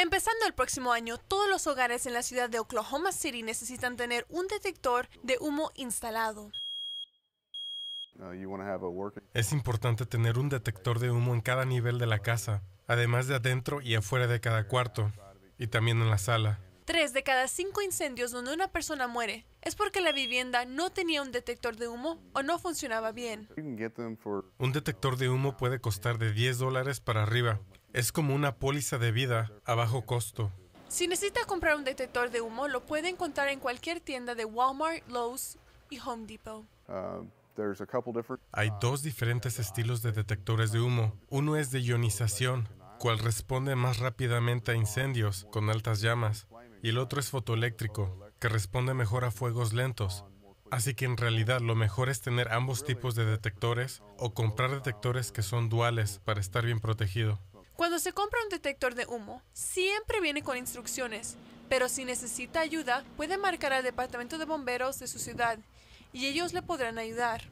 Empezando el próximo año, todos los hogares en la ciudad de Oklahoma City necesitan tener un detector de humo instalado. Es importante tener un detector de humo en cada nivel de la casa, además de adentro y afuera de cada cuarto, y también en la sala. Tres de cada cinco incendios donde una persona muere es porque la vivienda no tenía un detector de humo o no funcionaba bien. Un detector de humo puede costar de 10 dólares para arriba, es como una póliza de vida a bajo costo. Si necesita comprar un detector de humo, lo puede encontrar en cualquier tienda de Walmart, Lowe's y Home Depot. Uh, Hay dos diferentes estilos de detectores de humo. Uno es de ionización, cual responde más rápidamente a incendios con altas llamas, y el otro es fotoeléctrico, que responde mejor a fuegos lentos. Así que en realidad lo mejor es tener ambos tipos de detectores o comprar detectores que son duales para estar bien protegido. Cuando se compra un detector de humo, siempre viene con instrucciones, pero si necesita ayuda, puede marcar al departamento de bomberos de su ciudad y ellos le podrán ayudar.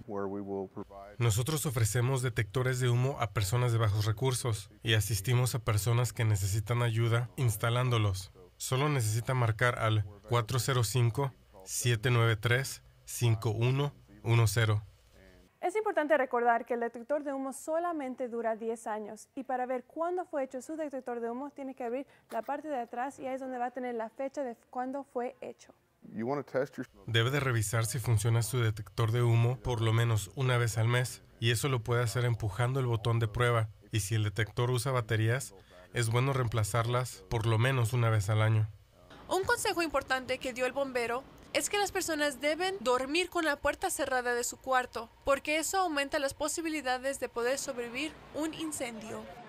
Nosotros ofrecemos detectores de humo a personas de bajos recursos y asistimos a personas que necesitan ayuda instalándolos. Solo necesita marcar al 405 793 5110 importante recordar que el detector de humo solamente dura 10 años y para ver cuándo fue hecho su detector de humo TIENE que abrir la parte de atrás y ahí es donde va a tener la fecha de cuándo fue hecho. Debe de revisar si funciona su detector de humo por lo menos una vez al mes y eso lo puede hacer empujando el botón de prueba y si el detector usa baterías es bueno reemplazarlas por lo menos una vez al año. Un consejo importante que dio el bombero es que las personas deben dormir con la puerta cerrada de su cuarto, porque eso aumenta las posibilidades de poder sobrevivir un incendio.